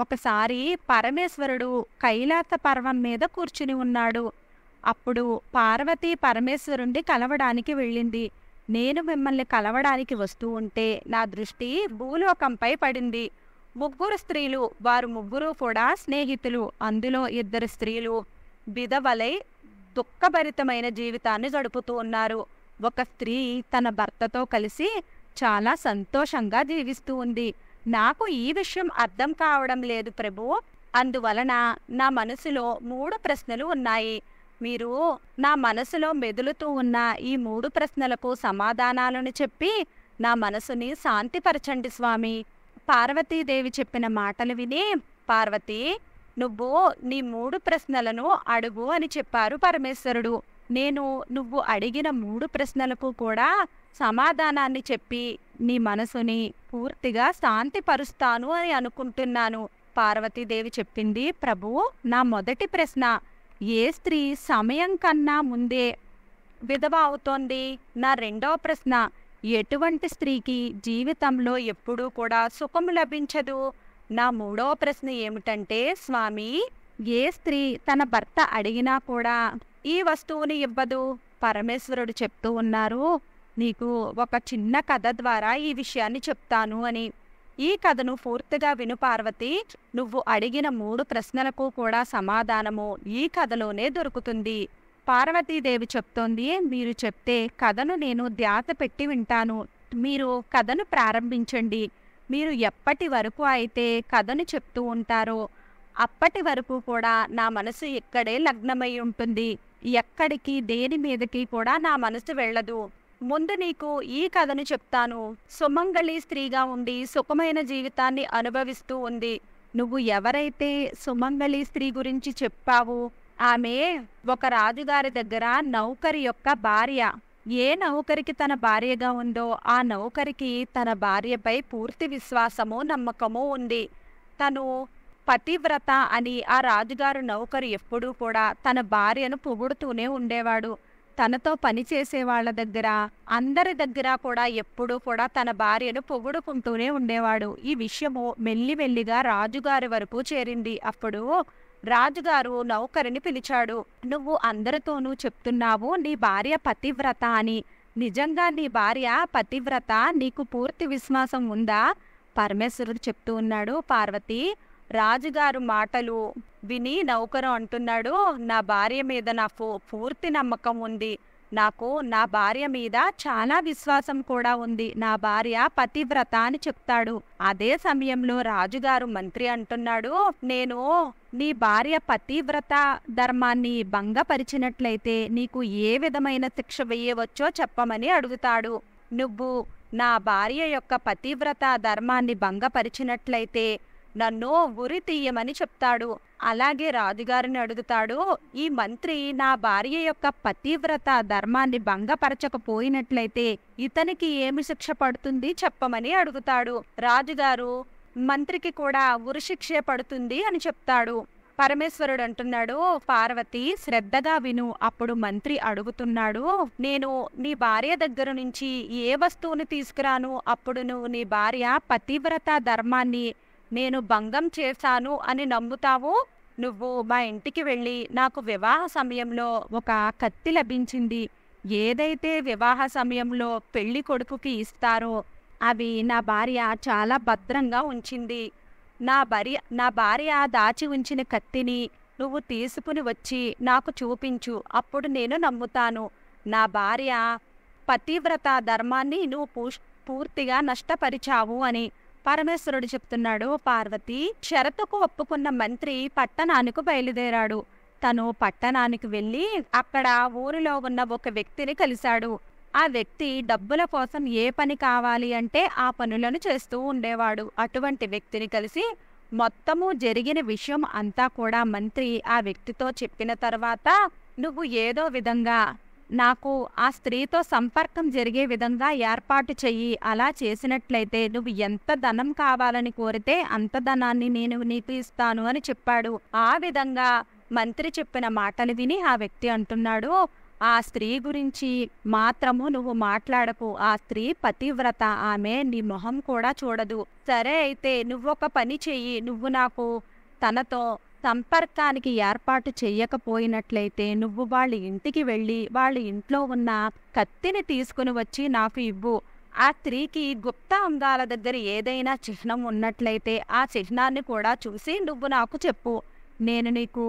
ఒకసారి పరమేశ్వరుడు కైలాస పర్వం మీద కూర్చుని ఉన్నాడు అప్పుడు పార్వతి పరమేశ్వరుణ్ణి కలవడానికి వెళ్ళింది నేను మిమ్మల్ని కలవడానికి వస్తూ ఉంటే నా దృష్టి భూలోకంపై పడింది ముగ్గురు స్త్రీలు వారు ముగ్గురు కూడా స్నేహితులు అందులో ఇద్దరు స్త్రీలు విధవలై దుఃఖభరితమైన జీవితాన్ని గడుపుతూ ఉన్నారు ఒక స్త్రీ తన భర్తతో కలిసి చాలా సంతోషంగా జీవిస్తూ ఉంది నాకు ఈ విషయం అర్థం కావడం లేదు ప్రభు అందువలన నా మనసులో మూడు ప్రశ్నలు ఉన్నాయి మీరు నా మనసులో మెదులుతూ ఉన్న ఈ మూడు ప్రశ్నలకు సమాధానాలను చెప్పి నా మనసుని శాంతిపరచండి స్వామి పార్వతీదేవి చెప్పిన మాటలు విని పార్వతి నువ్వు నీ మూడు ప్రశ్నలను అడుగు అని చెప్పారు పరమేశ్వరుడు నేను నువ్వు అడిగిన మూడు ప్రశ్నలకు కూడా సమాధానాన్ని చెప్పి నీ మనసుని పూర్తిగా శాంతిపరుస్తాను అని అనుకుంటున్నాను పార్వతీదేవి చెప్పింది ప్రభు నా మొదటి ప్రశ్న ఏ స్త్రీ సమయం కన్నా ముందే విధవ అవుతోంది నా రెండవ ప్రశ్న ఎటువంటి స్త్రీకి జీవితంలో ఎప్పుడూ కూడా సుఖం లభించదు నా మూడవ ప్రశ్న ఏమిటంటే స్వామి ఏ స్త్రీ తన భర్త అడిగినా కూడా ఈ వస్తువుని ఇవ్వదు పరమేశ్వరుడు చెప్తూ ఉన్నారు నీకు ఒక చిన్న కథ ద్వారా ఈ విషయాన్ని చెప్తాను అని ఈ కథను పూర్తిగా విను పార్వతి నువ్వు అడిగిన మూడు ప్రశ్నలకు కూడా సమాధానము ఈ కథలోనే దొరుకుతుంది పార్వతీదేవి చెప్తోంది మీరు చెప్తే కథను నేను ధ్యాస పెట్టి వింటాను మీరు కథను ప్రారంభించండి మీరు ఎప్పటి వరకు అయితే కథను చెప్తూ ఉంటారో అప్పటి వరకు కూడా నా మనసు ఇక్కడే లగ్నమై ఉంటుంది ఎక్కడికి దేని మీదకి కూడా నా మనసు వెళ్ళదు ముందు నీకు ఈ కథను చెప్తాను సుమంగళి స్త్రీగా ఉండి సుఖమైన జీవితాన్ని అనుభవిస్తూ ఉంది నువ్వు ఎవరైతే సుమంగళి స్త్రీ గురించి చెప్పావు ఆమె ఒక రాజుగారి దగ్గర నౌకరి యొక్క భార్య ఏ నౌకరికి తన భార్యగా ఉందో ఆ నౌకరికి తన భార్యపై పూర్తి విశ్వాసము నమ్మకము ఉంది తను పతివ్రత అని ఆ రాజుగారు నౌకరు ఎప్పుడూ కూడా తన భార్యను పొగుడుతూనే ఉండేవాడు తనతో పనిచేసే వాళ్ళ దగ్గర అందరి దగ్గర కూడా ఎప్పుడూ కూడా తన భార్యను పొగుడుకుంటూనే ఉండేవాడు ఈ విషయము మెల్లిమెల్లిగా రాజుగారి వరకు చేరింది అప్పుడు రాజుగారు నౌకరిని పిలిచాడు నువ్వు అందరితోనూ చెప్తున్నావు నీ భార్య పతివ్రత అని నిజంగా నీ భార్య పతివ్రత నీకు పూర్తి విశ్వాసం ఉందా పరమేశ్వరుడు చెప్తూ ఉన్నాడు పార్వతి రాజుగారు మాటలు విని నౌకరు అంటున్నాడు నా భార్య మీద నాకు పూర్తి నమ్మకం ఉంది నాకు నా భార్య మీద చాలా విశ్వాసం కూడా ఉంది నా భార్య పతివ్రత అని చెప్తాడు అదే సమయంలో రాజుగారు మంత్రి అంటున్నాడు నేను నీ భార్య పతివ్రత ధర్మాన్ని భంగపరిచినట్లయితే నీకు ఏ విధమైన శిక్ష వేయవచ్చో చెప్పమని అడుగుతాడు నువ్వు నా భార్య యొక్క పతివ్రత ధర్మాన్ని భంగపరిచినట్లయితే నన్ను ఉరి తీయమని చెప్తాడు అలాగే రాజుగారిని అడుగుతాడు ఈ మంత్రి నా భార్య యొక్క పతివ్రత ధర్మాన్ని భంగపరచకపోయినట్లయితే ఇతనికి ఏమి శిక్ష పడుతుంది చెప్పమని అడుగుతాడు రాజుగారు మంత్రికి కూడా ఉరి శిక్షే పడుతుంది అని చెప్తాడు పరమేశ్వరుడు అంటున్నాడు పార్వతి శ్రద్ధగా విను అప్పుడు మంత్రి అడుగుతున్నాడు నేను నీ భార్య దగ్గర నుంచి ఏ వస్తువుని తీసుకురాను అప్పుడు నువ్వు నీ భార్య పతివ్రత ధర్మాన్ని నేను భంగం చేశాను అని నమ్ముతావు నువ్వు మా ఇంటికి వెళ్ళి నాకు వివాహ సమయంలో ఒక కత్తి లభించింది ఏదైతే వివాహ సమయంలో పెళ్లి కొడుకుకి ఇస్తారో అవి నా భార్య చాలా భద్రంగా ఉంచింది నా భార్య నా భార్య దాచి ఉంచిన కత్తిని నువ్వు తీసుకుని వచ్చి నాకు చూపించు అప్పుడు నేను నమ్ముతాను నా భార్య పతివ్రత ధర్మాన్ని నువ్వు పూర్తిగా నష్టపరిచావు అని పరమేశ్వరుడు చెప్తున్నాడు పార్వతి షరతుకు ఒప్పుకున్న మంత్రి పట్టణానికి బయలుదేరాడు తను పట్టణానికి వెళ్ళి అక్కడ ఊరిలో ఉన్న ఒక వ్యక్తిని కలిశాడు ఆ వ్యక్తి డబ్బుల కోసం ఏ పని కావాలి అంటే ఆ పనులను చేస్తూ ఉండేవాడు అటువంటి వ్యక్తిని కలిసి మొత్తము జరిగిన విషయం అంతా కూడా మంత్రి ఆ వ్యక్తితో చెప్పిన తర్వాత నువ్వు ఏదో విధంగా నాకు ఆ స్త్రీతో సంపర్కం జరిగే విధంగా ఏర్పాటు చెయ్యి అలా చేసినట్లయితే నువ్వు ఎంత ధనం కావాలని కోరితే అంత ధనాన్ని నేను నీకు ఇస్తాను అని చెప్పాడు ఆ విధంగా మంత్రి చెప్పిన మాటలు విని ఆ వ్యక్తి అంటున్నాడు ఆ స్త్రీ గురించి మాత్రము నువ్వు మాట్లాడకు ఆ స్త్రీ పతివ్రత ఆమె నీ మొహం కూడా చూడదు సరే అయితే నువ్వొక పని చెయ్యి నువ్వు నాకు తనతో సంపర్కానికి ఏర్పాటు చేయకపోయినట్లయితే నువ్వు వాళ్ళ ఇంటికి వెళ్ళి వాళ్ళ ఇంట్లో ఉన్న కత్తిని తీసుకుని వచ్చి నాకు ఇవ్వు ఆ స్త్రీకి గుప్త అంగాల దగ్గర ఏదైనా చిహ్నం ఉన్నట్లయితే ఆ చిహ్నాన్ని కూడా చూసి నువ్వు నాకు చెప్పు నేను నీకు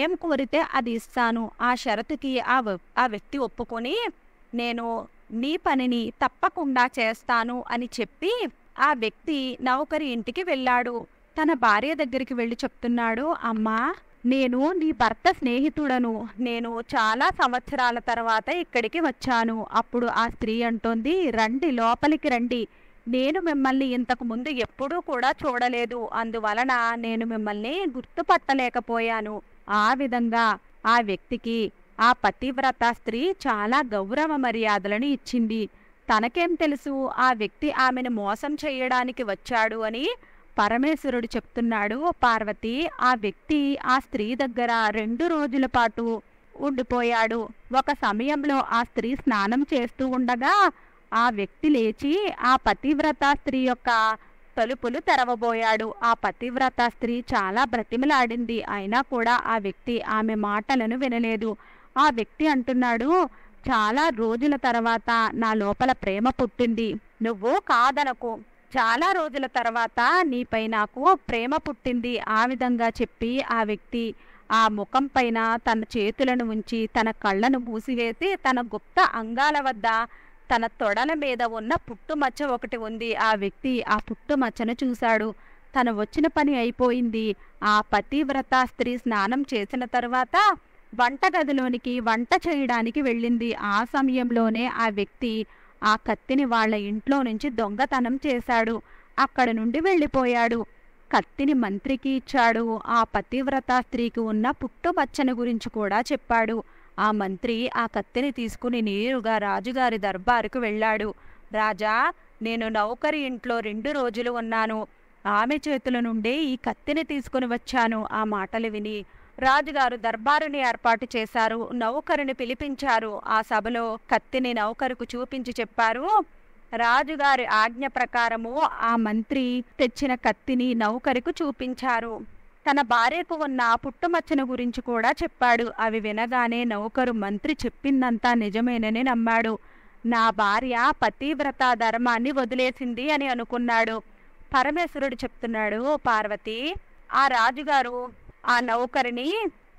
ఏం కోరితే అది ఇస్తాను ఆ షరతుకి ఆ ఆ వ్యక్తి ఒప్పుకొని నేను నీ పనిని తప్పకుండా చేస్తాను అని చెప్పి ఆ వ్యక్తి నౌకరి ఇంటికి వెళ్ళాడు తన భార్య దగ్గరికి వెళ్ళి చెప్తున్నాడు అమ్మా నేను నీ భర్త స్నేహితుడను నేను చాలా సంవత్సరాల తర్వాత ఇక్కడికి వచ్చాను అప్పుడు ఆ స్త్రీ అంటోంది రండి లోపలికి రండి నేను మిమ్మల్ని ఇంతకు ముందు ఎప్పుడూ కూడా చూడలేదు అందువలన నేను మిమ్మల్ని గుర్తుపట్టలేకపోయాను ఆ విధంగా ఆ వ్యక్తికి ఆ పతివ్రత స్త్రీ చాలా గౌరవ మర్యాదలను ఇచ్చింది తనకేం తెలుసు ఆ వ్యక్తి ఆమెను మోసం చేయడానికి వచ్చాడు అని పరమేశ్వరుడు చెప్తున్నాడు పార్వతి ఆ వ్యక్తి ఆ స్త్రీ దగ్గర రెండు రోజుల పాటు ఉండిపోయాడు ఒక సమయంలో ఆ స్త్రీ స్నానం చేస్తూ ఉండగా ఆ వ్యక్తి లేచి ఆ పతివ్రత స్త్రీ యొక్క తలుపులు తెరవబోయాడు ఆ పతివ్రత స్త్రీ చాలా బ్రతిమలాడింది అయినా కూడా ఆ వ్యక్తి ఆమె మాటలను వినలేదు ఆ వ్యక్తి అంటున్నాడు చాలా రోజుల తర్వాత నా లోపల ప్రేమ పుట్టింది నువ్వు కాదనకు చాలా రోజుల తర్వాత నీపై నాకు ప్రేమ పుట్టింది ఆ విధంగా చెప్పి ఆ వ్యక్తి ఆ ముఖం పైన తన చేతులను ఉంచి తన కళ్ళను మూసివేసి తన గుప్త అంగాల వద్ద తన తొడల మీద ఉన్న పుట్టుమచ్చ ఒకటి ఉంది ఆ వ్యక్తి ఆ పుట్టుమచ్చను చూశాడు తన వచ్చిన పని అయిపోయింది ఆ పతివ్రత స్త్రీ స్నానం చేసిన తర్వాత వంటగదిలోనికి వంట చేయడానికి వెళ్ళింది ఆ సమయంలోనే ఆ వ్యక్తి ఆ కత్తిని వాళ్ల ఇంట్లో నుంచి దొంగతనం చేశాడు అక్కడ నుండి వెళ్ళిపోయాడు కత్తిని మంత్రికి ఇచ్చాడు ఆ పతివ్రత స్త్రీకి ఉన్న పుట్టుబచ్చని గురించి కూడా చెప్పాడు ఆ మంత్రి ఆ కత్తిని తీసుకుని నేరుగా రాజుగారి దర్బారుకు వెళ్ళాడు రాజా నేను నౌకరి ఇంట్లో రెండు రోజులు ఉన్నాను ఆమె చేతుల నుండే ఈ కత్తిని తీసుకుని వచ్చాను ఆ మాటలు విని రాజుగారు దర్బారుని ఏర్పాటు చేశారు నౌకరుని పిలిపించారు ఆ సభలో కత్తిని నౌకరుకు చూపించి చెప్పారు రాజుగారి ఆజ్ఞ ప్రకారము ఆ మంత్రి తెచ్చిన కత్తిని నౌకరుకు చూపించారు తన భార్యకు ఉన్న పుట్టుమచ్చను గురించి కూడా చెప్పాడు అవి వినగానే నౌకరు మంత్రి చెప్పిందంతా నిజమేనని నమ్మాడు నా భార్య పతివ్రత ధర్మాన్ని వదిలేసింది అని అనుకున్నాడు పరమేశ్వరుడు చెప్తున్నాడు పార్వతి ఆ రాజుగారు ఆ నౌకరిని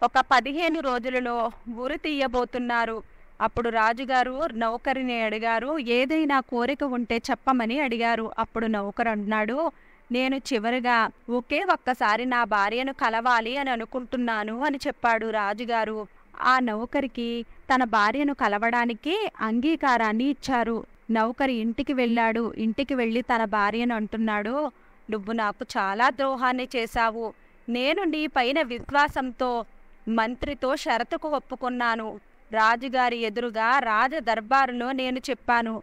ఒక పదిహేను రోజులలో ఉరి తీయబోతున్నారు అప్పుడు రాజుగారు నౌకరిని అడిగారు ఏదైనా కోరిక ఉంటే చెప్పమని అడిగారు అప్పుడు నౌకరు అన్నాడు నేను చివరిగా ఒకే ఒక్కసారి నా భార్యను కలవాలి అని అనుకుంటున్నాను అని చెప్పాడు రాజుగారు ఆ నౌకరికి తన భార్యను కలవడానికి అంగీకారాన్ని ఇచ్చారు నౌకరి ఇంటికి వెళ్ళాడు ఇంటికి వెళ్ళి తన భార్యను అంటున్నాడు నువ్వు నాకు చాలా ద్రోహాన్ని చేశావు నేను నీ పైన విశ్వాసంతో మంత్రితో షరతుకు ఒప్పుకున్నాను రాజుగారి ఎదురుగా రాజ దర్బారులో నేను చెప్పాను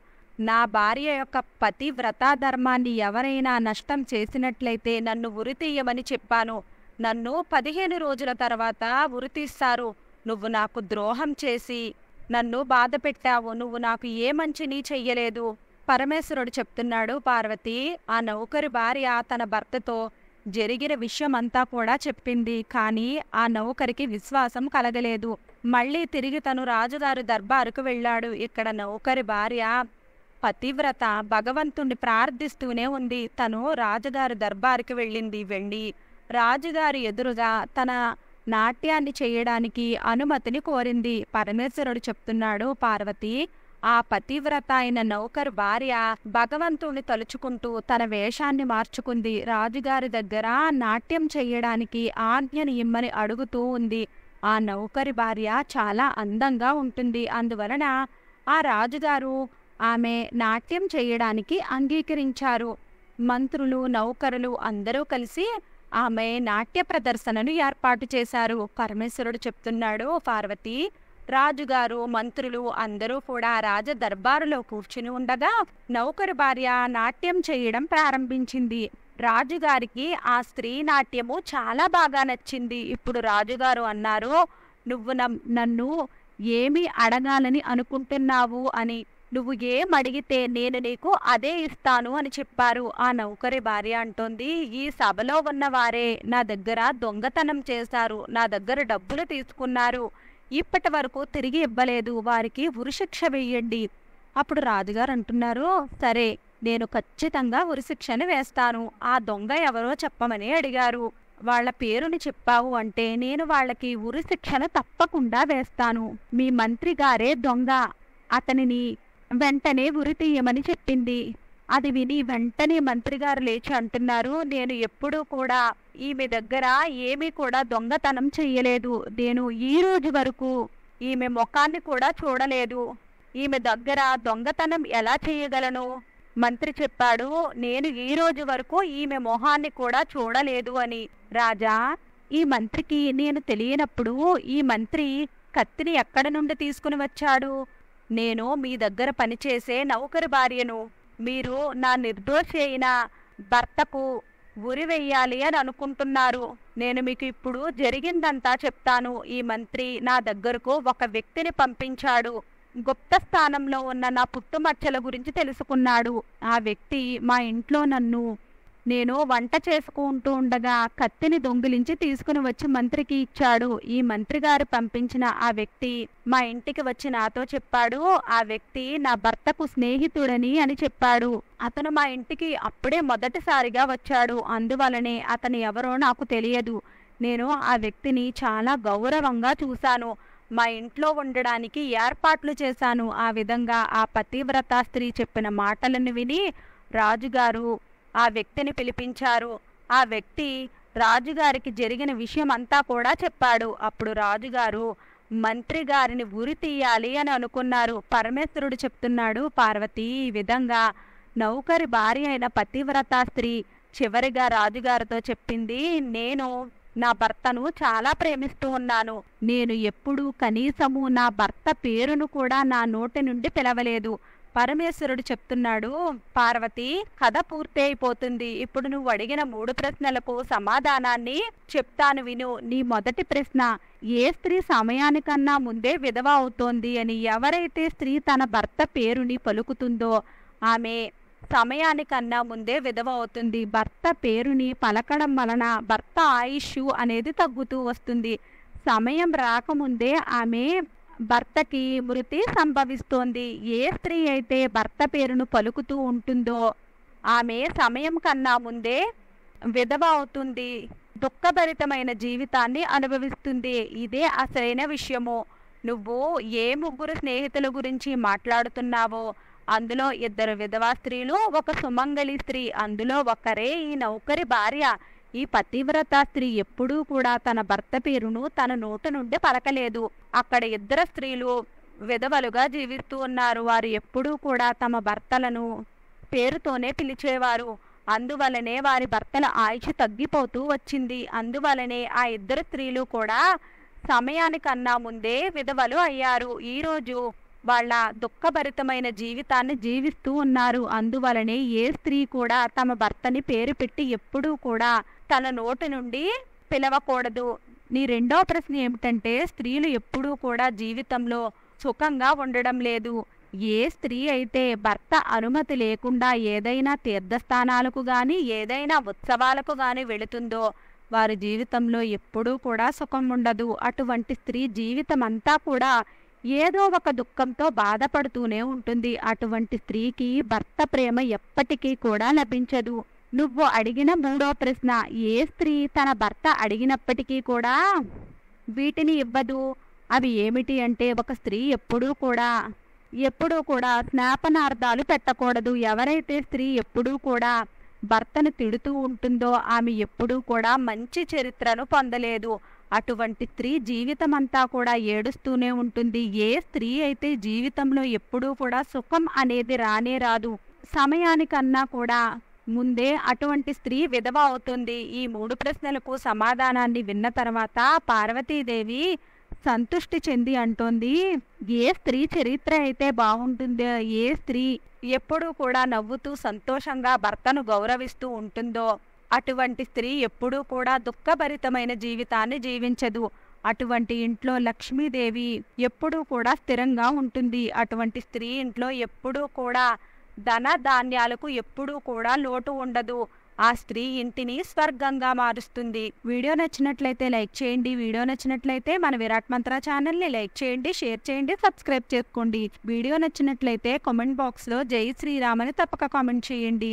నా భార్య యొక్క పతి వ్రతాధర్మాన్ని ఎవరైనా నష్టం చేసినట్లయితే నన్ను ఉరితీయమని చెప్పాను నన్ను పదిహేను రోజుల తర్వాత ఉరితీస్తారు నువ్వు నాకు ద్రోహం చేసి నన్ను బాధ పెట్టావు నువ్వు నాకు ఏ మంచిని చెయ్యలేదు పరమేశ్వరుడు చెప్తున్నాడు పార్వతి ఆ నౌకరి భార్య తన భర్తతో జరిగిన విషయమంతా కూడా చెప్పింది కానీ ఆ నౌకరికి విశ్వాసం కలగలేదు మళ్ళీ తిరిగి తను రాజుగారి దర్బారుకు వెళ్ళాడు ఇక్కడ నౌకరి భార్య పతివ్రత భగవంతుణ్ణి ప్రార్థిస్తూనే ఉంది తను రాజుగారి దర్బారుకి వెళ్ళింది వెళ్ళి రాజుగారి ఎదురుగా తన నాట్యాన్ని చేయడానికి అనుమతిని కోరింది పరమేశ్వరుడు చెప్తున్నాడు పార్వతి ఆ పతివ్రత అయిన నౌకర్ భార్య భగవంతుని తలుచుకుంటూ తన వేషాన్ని మార్చుకుంది రాజుగారి దగ్గర నాట్యం చేయడానికి ఆజ్ఞని ఇమ్మని అడుగుతూ ఉంది ఆ నౌకరి భార్య చాలా అందంగా ఉంటుంది అందువలన ఆ రాజుగారు ఆమె నాట్యం చేయడానికి అంగీకరించారు మంత్రులు నౌకరులు అందరూ కలిసి ఆమె నాట్య ప్రదర్శనను ఏర్పాటు చేశారు పరమేశ్వరుడు చెప్తున్నాడు పార్వతి రాజుగారు మంత్రులు అందరూ కూడా రాజ దర్బారులో కూర్చుని ఉండగా నౌకరు భార్య నాట్యం చేయడం ప్రారంభించింది రాజుగారికి ఆ స్త్రీ నాట్యము చాలా బాగా నచ్చింది ఇప్పుడు రాజుగారు అన్నారు నువ్వు నన్ను ఏమి అడగాలని అనుకుంటున్నావు అని నువ్వు ఏం అడిగితే నేను నీకు అదే ఇస్తాను అని చెప్పారు ఆ నౌకరి భార్య అంటోంది ఈ సభలో ఉన్నవారే నా దగ్గర దొంగతనం చేశారు నా దగ్గర డబ్బులు తీసుకున్నారు ఇప్పటి వరకు తిరిగి ఇవ్వలేదు వారికి ఉరిశిక్ష వేయండి అప్పుడు రాజుగారు అంటున్నారు సరే నేను ఖచ్చితంగా ఉరిశిక్షను వేస్తాను ఆ దొంగ ఎవరో చెప్పమని అడిగారు వాళ్ళ పేరుని చెప్పావు అంటే నేను వాళ్ళకి ఉరిశిక్షను తప్పకుండా వేస్తాను మీ మంత్రి గారే దొంగ అతనిని వెంటనే ఉరి తీయమని చెప్పింది అది విని వెంటనే మంత్రి గారు లేచి అంటున్నారు నేను ఎప్పుడూ కూడా ఈమె దగ్గర ఏమీ కూడా దొంగతనం చేయలేదు నేను ఈ రోజు వరకు ఈమె ముఖాన్ని కూడా చూడలేదు ఈమె దగ్గర దొంగతనం ఎలా చేయగలను మంత్రి చెప్పాడు నేను ఈ రోజు వరకు ఈమె మొహాన్ని కూడా చూడలేదు అని రాజా ఈ మంత్రికి నేను తెలియనప్పుడు ఈ మంత్రి కత్తిని ఎక్కడ నుండి తీసుకుని వచ్చాడు నేను మీ దగ్గర పనిచేసే నౌకరు భార్యను మీరు నా నిర్దోషి అయిన భర్తకు ఉరి వెయ్యాలి అని అనుకుంటున్నారు నేను మీకు ఇప్పుడు జరిగిందంతా చెప్తాను ఈ మంత్రి నా దగ్గరకు ఒక వ్యక్తిని పంపించాడు గుప్త స్థానంలో ఉన్న నా పుట్టుమచ్చల గురించి తెలుసుకున్నాడు ఆ వ్యక్తి మా ఇంట్లో నన్ను నేను వంట చేసుకుంటూ ఉండగా కత్తిని దొంగిలించి తీసుకుని వచ్చి మంత్రికి ఇచ్చాడు ఈ మంత్రి గారు పంపించిన ఆ వ్యక్తి మా ఇంటికి వచ్చి నాతో చెప్పాడు ఆ వ్యక్తి నా భర్తకు స్నేహితుడని అని చెప్పాడు అతను మా ఇంటికి అప్పుడే మొదటిసారిగా వచ్చాడు అందువలనే అతను ఎవరో నాకు తెలియదు నేను ఆ వ్యక్తిని చాలా గౌరవంగా చూశాను మా ఇంట్లో ఉండడానికి ఏర్పాట్లు చేశాను ఆ విధంగా ఆ పతివ్రత స్త్రీ చెప్పిన మాటలను విని రాజుగారు ఆ వ్యక్తిని పిలిపించారు ఆ వ్యక్తి రాజుగారికి జరిగిన విషయం అంతా కూడా చెప్పాడు అప్పుడు రాజుగారు మంత్రి గారిని ఉరి తీయాలి అని అనుకున్నారు పరమేశ్వరుడు చెప్తున్నాడు పార్వతి ఈ విధంగా నౌకరి భార్య అయిన పతివ్రత స్త్రీ చివరిగా రాజుగారితో చెప్పింది నేను నా భర్తను చాలా ప్రేమిస్తూ ఉన్నాను నేను ఎప్పుడూ కనీసము నా భర్త పేరును కూడా నా నోటి నుండి పిలవలేదు పరమేశ్వరుడు చెప్తున్నాడు పార్వతి కథ పూర్తయిపోతుంది ఇప్పుడు నువ్వు అడిగిన మూడు ప్రశ్నలకు సమాధానాన్ని చెప్తాను విను నీ మొదటి ప్రశ్న ఏ స్త్రీ సమయానికన్నా ముందే విధవ అవుతోంది అని ఎవరైతే స్త్రీ తన భర్త పేరుని పలుకుతుందో ఆమె సమయానికన్నా ముందే విధవ అవుతుంది భర్త పేరుని పలకడం వలన భర్త ఆయుష్ అనేది తగ్గుతూ వస్తుంది సమయం రాకముందే ఆమె భర్తకి మృతి సంభవిస్తోంది ఏ స్త్రీ అయితే భర్త పేరును పలుకుతూ ఉంటుందో ఆమె సమయం కన్నా ముందే విధవ అవుతుంది దుఃఖభరితమైన జీవితాన్ని అనుభవిస్తుంది ఇదే అసలైన విషయము నువ్వు ఏ ముగ్గురు స్నేహితుల గురించి మాట్లాడుతున్నావో అందులో ఇద్దరు విధవా స్త్రీలు ఒక సుమంగళి స్త్రీ అందులో ఒకరే ఈ నౌకరి భార్య ఈ పతివ్రత స్త్రీ ఎప్పుడూ కూడా తన భర్త పేరును తన నోట నుండి పలకలేదు అక్కడ ఇద్దరు స్త్రీలు విధవలుగా జీవిస్తూ ఉన్నారు వారు ఎప్పుడూ కూడా తమ భర్తలను పేరుతోనే పిలిచేవారు అందువలనే వారి భర్తల ఆయుష్ తగ్గిపోతూ వచ్చింది అందువలనే ఆ ఇద్దరు స్త్రీలు కూడా సమయానికన్నా ముందే విధవలు అయ్యారు ఈరోజు వాళ్ళ దుఃఖభరితమైన జీవితాన్ని జీవిస్తూ ఉన్నారు అందువలనే ఏ స్త్రీ కూడా తమ భర్తని పేరు పెట్టి ఎప్పుడూ కూడా తన నోటి నుండి పిలవకూడదు నీ రెండో ప్రశ్న ఏమిటంటే స్త్రీలు ఎప్పుడూ కూడా జీవితంలో సుఖంగా ఉండడం లేదు ఏ స్త్రీ అయితే భర్త అనుమతి లేకుండా ఏదైనా తీర్థస్థానాలకు కానీ ఏదైనా ఉత్సవాలకు కానీ వెళుతుందో వారి జీవితంలో ఎప్పుడూ కూడా సుఖం ఉండదు అటువంటి స్త్రీ జీవితం అంతా కూడా ఏదో ఒక దుఃఖంతో బాధపడుతూనే ఉంటుంది అటువంటి స్త్రీకి భర్త ప్రేమ ఎప్పటికీ కూడా లభించదు నువ్వు అడిగిన మూడో ప్రశ్న ఏ స్త్రీ తన భర్త అడిగినప్పటికీ కూడా వీటిని ఇవ్వదు అవి ఏమిటి అంటే ఒక స్త్రీ ఎప్పుడూ కూడా ఎప్పుడూ కూడా స్నాపనార్థాలు పెట్టకూడదు ఎవరైతే స్త్రీ ఎప్పుడూ కూడా భర్తను తిడుతూ ఉంటుందో ఆమె ఎప్పుడూ కూడా మంచి చరిత్రను పొందలేదు అటువంటి స్త్రీ జీవితమంతా కూడా ఏడుస్తూనే ఉంటుంది ఏ స్త్రీ అయితే జీవితంలో ఎప్పుడూ కూడా సుఖం అనేది రానే రాదు సమయానికన్నా కూడా ముందే అటువంటి స్త్రీ విధవ అవుతుంది ఈ మూడు ప్రశ్నలకు సమాధానాన్ని విన్న తర్వాత పార్వతీదేవి సంతుష్టి చెంది అంటోంది ఏ స్త్రీ చరిత్ర అయితే బాగుంటుందో ఏ స్త్రీ ఎప్పుడూ కూడా నవ్వుతూ సంతోషంగా భర్తను గౌరవిస్తూ ఉంటుందో అటువంటి స్త్రీ ఎప్పుడూ కూడా దుఃఖభరితమైన జీవితాన్ని జీవించదు అటువంటి ఇంట్లో లక్ష్మీదేవి ఎప్పుడూ కూడా స్థిరంగా ఉంటుంది అటువంటి స్త్రీ ఇంట్లో ఎప్పుడూ కూడా ధన ధాన్యాలకు ఎప్పుడూ కూడా లోటు ఉండదు ఆ స్త్రీ ఇంటిని స్వర్గంగా మారుస్తుంది వీడియో నచ్చినట్లయితే లైక్ చేయండి వీడియో నచ్చినట్లయితే మన విరాట్ మంత్ర ఛానల్ని లైక్ చేయండి షేర్ చేయండి సబ్స్క్రైబ్ చేసుకోండి వీడియో నచ్చినట్లయితే కామెంట్ బాక్స్లో జై శ్రీరామని తప్పక కామెంట్ చేయండి